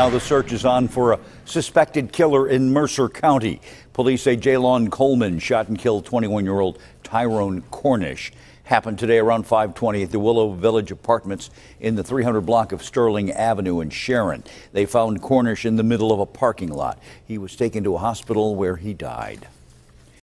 Now the search is on for a suspected killer in Mercer County. Police say Jalon Coleman shot and killed 21-year-old Tyrone Cornish. Happened today around 520 at the Willow Village Apartments in the 300 block of Sterling Avenue in Sharon. They found Cornish in the middle of a parking lot. He was taken to a hospital where he died.